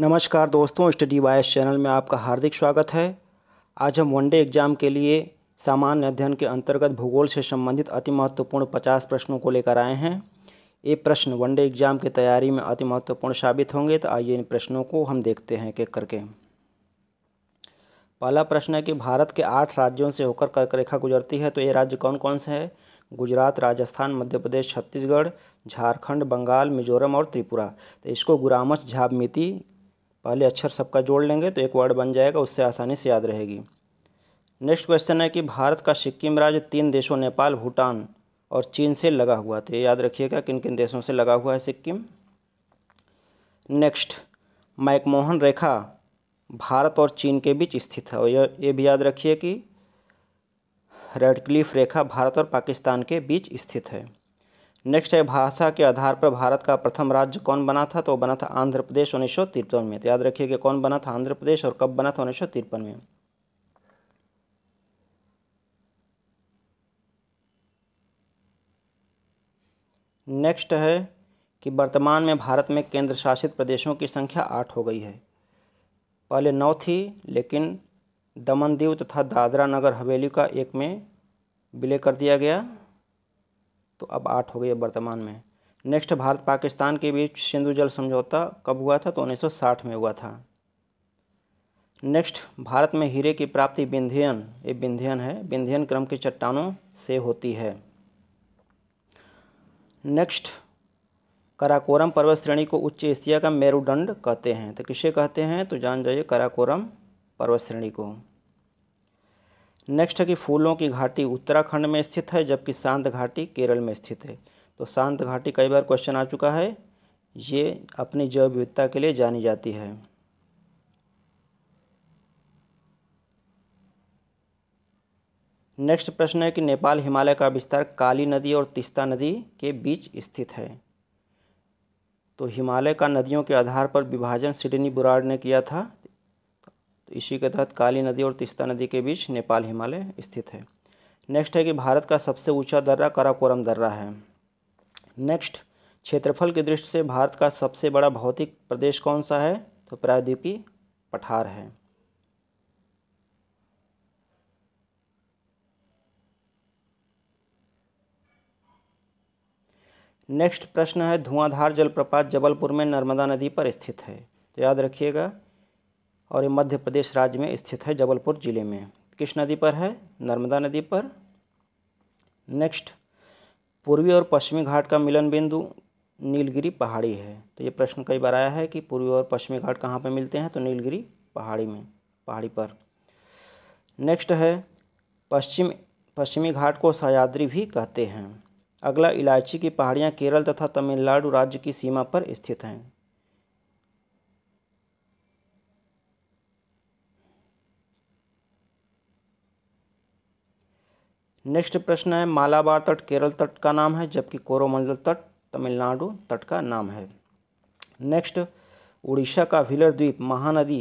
नमस्कार दोस्तों study vice channel में आपका हार्दिक स्वागत है आज हम वनडे एग्जाम के लिए सामान्य अध्ययन के अंतर्गत भूगोल से संबंधित अति महत्वपूर्ण पचास प्रश्नों को लेकर आए हैं ये प्रश्न वनडे एग्जाम की तैयारी में अति महत्वपूर्ण साबित होंगे तो आइए इन प्रश्नों को हम देखते हैं कैक एक करके पहला प्रश्न है कि भारत के आठ राज्यों से होकर कर्क रेखा गुजरती है तो ये राज्य कौन कौन से हैं गुजरात राजस्थान मध्य प्रदेश छत्तीसगढ़ झारखंड बंगाल मिजोरम और त्रिपुरा तो इसको गुरामस झाबमिति पहले अक्षर सबका जोड़ लेंगे तो एक वर्ड बन जाएगा उससे आसानी से याद रहेगी नेक्स्ट क्वेश्चन है कि भारत का सिक्किम राज्य तीन देशों नेपाल भूटान और चीन से लगा हुआ था याद रखिएगा किन किन देशों से लगा हुआ है सिक्किम नेक्स्ट मैकमोहन रेखा भारत और चीन के बीच स्थित है और ये भी याद रखिए कि रेडक्लिफ रेखा भारत और पाकिस्तान के बीच स्थित है नेक्स्ट है भाषा के आधार पर भारत का प्रथम राज्य कौन बना था तो बना था आंध्र प्रदेश उन्नीस में तो याद कि कौन बना था आंध्र प्रदेश और कब बना था उन्नीस में नेक्स्ट है कि वर्तमान में भारत में केंद्र शासित प्रदेशों की संख्या आठ हो गई है पहले नौ थी लेकिन दमन दीव तथा दादरा नगर हवेली का एक में विलय कर दिया गया तो अब आठ हो गई है वर्तमान में नेक्स्ट भारत पाकिस्तान के बीच सिंधु जल समझौता कब हुआ था तो 1960 में हुआ था नेक्स्ट भारत में हीरे की प्राप्ति विंध्यन ये विंध्यन है विंध्यन क्रम के चट्टानों से होती है नेक्स्ट कराकोरम पर्वत श्रेणी को उच्च एशिया का मेरुदंड कहते हैं तो किसे कहते हैं तो जान जाइए कराकोरम पर्वत श्रेणी को नेक्स्ट है कि फूलों की घाटी उत्तराखंड में स्थित है जबकि शांत घाटी केरल में स्थित है तो शांत घाटी कई बार क्वेश्चन आ चुका है ये अपनी जैव विविधता के लिए जानी जाती है नेक्स्ट प्रश्न है कि नेपाल हिमालय का विस्तार काली नदी और तिस्ता नदी के बीच स्थित है तो हिमालय का नदियों के आधार पर विभाजन सिडनी बुराड ने किया था तो इसी के तहत काली नदी और तिस्ता नदी के बीच नेपाल हिमालय स्थित है नेक्स्ट है कि भारत का सबसे ऊंचा दर्रा काराकोरम दर्रा है नेक्स्ट क्षेत्रफल की दृष्टि से भारत का सबसे बड़ा भौतिक प्रदेश कौन सा है तो प्रायद्वीपी पठार है नेक्स्ट प्रश्न है धुआंधार जलप्रपात जबलपुर में नर्मदा नदी पर स्थित है तो याद रखिएगा और ये मध्य प्रदेश राज्य में स्थित है जबलपुर ज़िले में किस नदी पर है नर्मदा नदी पर नेक्स्ट पूर्वी और पश्चिमी घाट का मिलन बिंदु नीलगिरी पहाड़ी है तो ये प्रश्न कई बार आया है कि पूर्वी और पश्चिमी घाट कहाँ पर मिलते हैं तो नीलगिरी पहाड़ी में पहाड़ी पर नेक्स्ट है पश्चिम पश्चिमी घाट को सयाद्री भी कहते हैं अगला इलायची की पहाड़ियाँ केरल तथा तमिलनाडु राज्य की सीमा पर स्थित हैं नेक्स्ट प्रश्न है मालाबार तट केरल तट का नाम है जबकि कोरोमंडल तट तमिलनाडु तट का नाम है नेक्स्ट उड़ीसा का व्हीलर द्वीप महानदी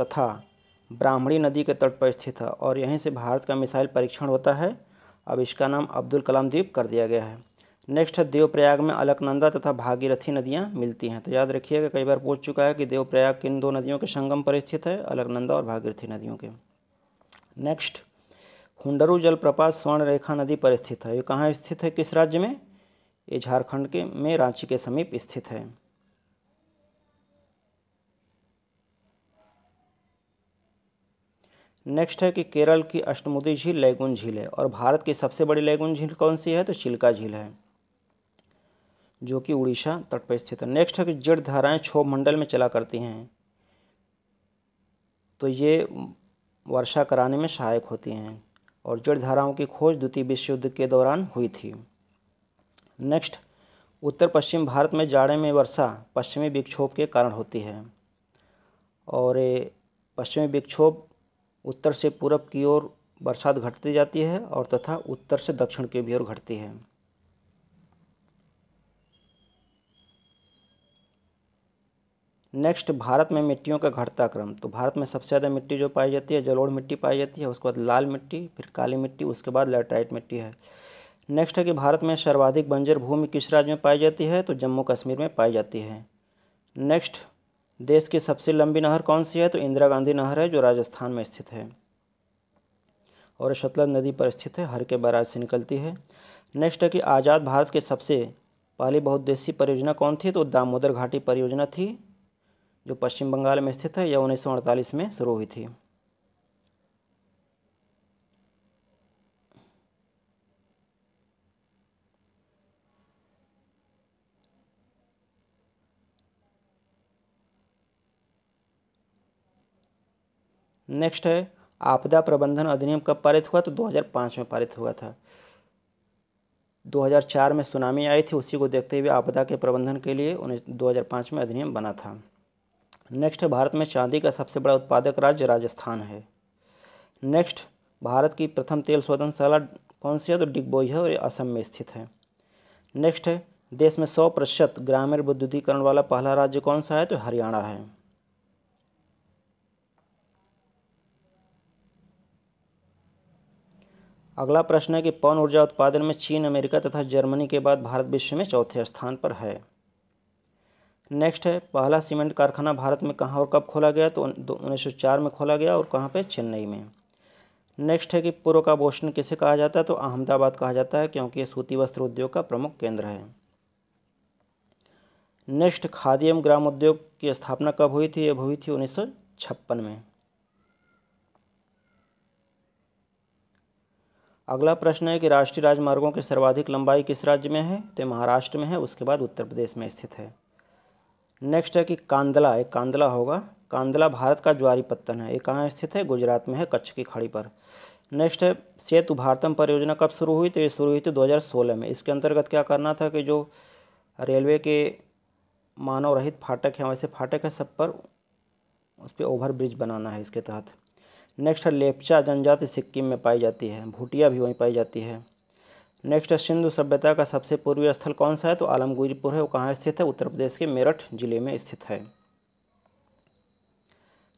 तथा ब्राह्मणी नदी के तट पर स्थित है और यहीं से भारत का मिसाइल परीक्षण होता है अब इसका नाम अब्दुल कलाम द्वीप कर दिया गया है नेक्स्ट है देवप्रयाग में अलकनंदा तथा भागीरथी नदियाँ मिलती हैं तो याद रखिएगा कई बार पूछ चुका है कि देवप्रयाग किन दो नदियों के संगम पर स्थित है अलकनंदा और भागीरथी नदियों के नेक्स्ट खुंडरू जलप्रपात स्वर्णरेखा नदी पर स्थित है ये कहाँ स्थित है किस राज्य में ये झारखंड के में रांची के समीप स्थित है नेक्स्ट है कि केरल की अष्टमुदी झील लैगुन झील है और भारत की सबसे बड़ी लैगुन झील कौन सी है तो चिल्का झील है जो कि उड़ीसा तट पर स्थित है नेक्स्ट है कि जड़ धाराएं क्षोभ मंडल में चला करती हैं तो ये वर्षा कराने में सहायक होती हैं और जड़ धाराओं की खोज द्वितीय विश्व युद्ध के दौरान हुई थी नेक्स्ट उत्तर पश्चिम भारत में जाड़े में वर्षा पश्चिमी विक्षोभ के कारण होती है और पश्चिमी विक्षोभ उत्तर से पूरब की ओर बरसात घटती जाती है और तथा उत्तर से दक्षिण की भी ओर घटती है नेक्स्ट भारत में मिट्टियों का घटता क्रम तो भारत में सबसे ज़्यादा मिट्टी जो पाई जाती है जलोढ़ मिट्टी पाई जाती है उसके बाद लाल मिट्टी फिर काली मिट्टी उसके बाद लेटराइट मिट्टी है नेक्स्ट है कि भारत में सर्वाधिक बंजर भूमि किस राज्य में पाई जाती है तो जम्मू कश्मीर में पाई जाती है नेक्स्ट देश की सबसे लंबी नहर कौन सी है तो इंदिरा गांधी नहर है जो राजस्थान में स्थित है और शतलज नदी पर स्थित है हर के बराज से निकलती है नेक्स्ट है कि आज़ाद भारत के सबसे पहली बहुद्देशीय परियोजना कौन थी तो दामोदर घाटी परियोजना थी जो पश्चिम बंगाल में स्थित है यह उन्नीस में शुरू हुई थी नेक्स्ट है आपदा प्रबंधन अधिनियम कब पारित हुआ तो 2005 में पारित हुआ था 2004 में सुनामी आई थी उसी को देखते हुए आपदा के प्रबंधन के लिए उन्हें 2005 में अधिनियम बना था नेक्स्ट भारत में चांदी का सबसे बड़ा उत्पादक राज्य राजस्थान है नेक्स्ट भारत की प्रथम तेल शोधन शाला कौन सी है तो डिगबोई है और असम में स्थित है नेक्स्ट है देश में सौ प्रतिशत ग्रामीण विद्युतीकरण वाला पहला राज्य कौन सा है तो हरियाणा है अगला प्रश्न है कि पवन ऊर्जा उत्पादन में चीन अमेरिका तथा जर्मनी के बाद भारत विश्व में चौथे स्थान पर है नेक्स्ट है पहला सीमेंट कारखाना भारत में कहाँ और कब खोला गया तो उन्नीस सौ चार में खोला गया और कहाँ पर चेन्नई में नेक्स्ट है कि पूर्व का बोस्टन किसे कहा जाता है तो अहमदाबाद कहा जाता है क्योंकि ये सूती वस्त्र उद्योग का प्रमुख केंद्र है नेक्स्ट खादी एवं ग्राम उद्योग की स्थापना कब हुई थी यह हुई थी उन्नीस में अगला प्रश्न है कि राष्ट्रीय राजमार्गों की सर्वाधिक लंबाई किस राज्य में है तो महाराष्ट्र में है उसके बाद उत्तर प्रदेश में स्थित है नेक्स्ट है कि कांदला एक कांदला होगा कांदला भारत का ज्वारी पत्तन है ये कहाँ स्थित है गुजरात में है कच्छ की खाड़ी पर नेक्स्ट है सेतु भारतम परियोजना कब शुरू हुई तो ये शुरू हुई थी 2016 में इसके अंतर्गत क्या करना था कि जो रेलवे के मानव रहित फाटक हैं वैसे फाटक है सब पर उस पर ओवर ब्रिज बनाना है इसके तहत नेक्स्ट है लेपचा जनजाति सिक्किम में पाई जाती है भूटिया भी वहीं पाई जाती है नेक्स्ट सिंधु सभ्यता का सबसे पूर्वी स्थल कौन सा है तो आलमगीरपुर है वो कहाँ स्थित है उत्तर प्रदेश के मेरठ जिले में स्थित है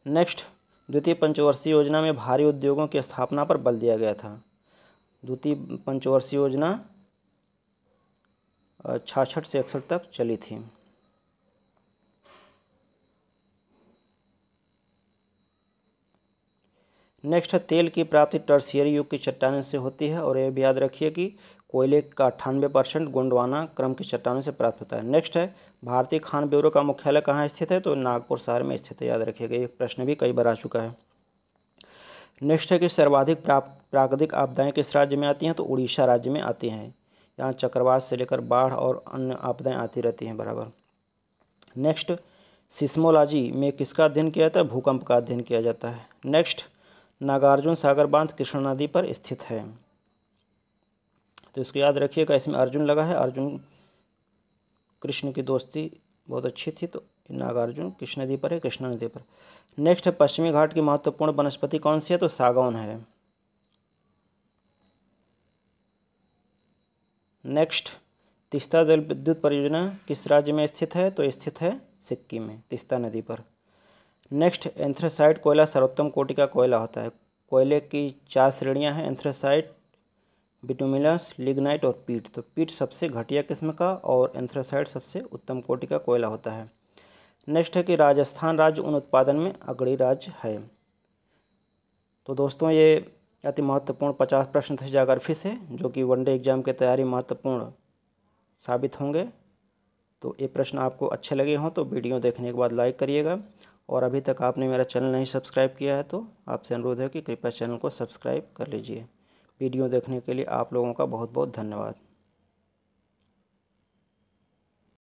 नेक्स्ट द्वितीय पंचवर्षीय योजना में भारी उद्योगों की स्थापना पर बल दिया गया था द्वितीय पंचवर्षीय योजना छाछठ से इकसठ तक चली थी नेक्स्ट है तेल की प्राप्ति टर्सियरी युग की चट्टानों से होती है और यह भी याद रखिए कि कोयले का अट्ठानवे परसेंट गोंडवाना क्रम की चट्टानों से प्राप्त होता है नेक्स्ट है भारतीय खान ब्यूरो का मुख्यालय कहाँ स्थित है तो नागपुर शहर में स्थित है याद रखिएगा ये प्रश्न भी कई बार आ चुका है नेक्स्ट है कि सर्वाधिक प्राकृतिक आपदाएँ किस राज्य में आती हैं तो उड़ीसा राज्य में आती हैं यहाँ चक्रवात से लेकर बाढ़ और अन्य आपदाएँ आती रहती हैं बराबर नेक्स्ट सिस्मोलॉजी में किसका अध्ययन किया जाता है भूकंप का अध्ययन किया जाता है नेक्स्ट नागार्जुन सागर बांध कृष्णा नदी पर स्थित है तो इसको याद रखिएगा इसमें अर्जुन लगा है अर्जुन कृष्ण की दोस्ती बहुत अच्छी थी तो नागार्जुन कृष्ण नदी पर है कृष्णा नदी पर नेक्स्ट है पश्चिमी घाट की महत्वपूर्ण वनस्पति कौन सी है तो सागौन है नेक्स्ट तिस्ता जल विद्युत परियोजना किस राज्य में स्थित है तो स्थित है सिक्किम में तिस्ता नदी पर नेक्स्ट एंथ्रेसाइड कोयला सर्वोत्तम कोटि का कोयला होता है कोयले की चार श्रेणियाँ हैं एंथ्रेसाइट बिटोमिलस लिग्नाइट और पीट तो पीट सबसे घटिया किस्म का और एंथ्रेसाइट सबसे उत्तम कोटि का कोयला होता है नेक्स्ट है कि राजस्थान राज्य उन उत्पादन में अग्रणी राज्य है तो दोस्तों ये अति महत्वपूर्ण पचास प्रश्न थे जागरफी से जो कि वनडे एग्जाम की तैयारी महत्वपूर्ण साबित होंगे तो ये प्रश्न आपको अच्छे लगे हों तो वीडियो देखने के बाद लाइक करिएगा और अभी तक आपने मेरा चैनल नहीं सब्सक्राइब किया है तो आपसे अनुरोध है कि कृपया चैनल को सब्सक्राइब कर लीजिए वीडियो देखने के लिए आप लोगों का बहुत बहुत धन्यवाद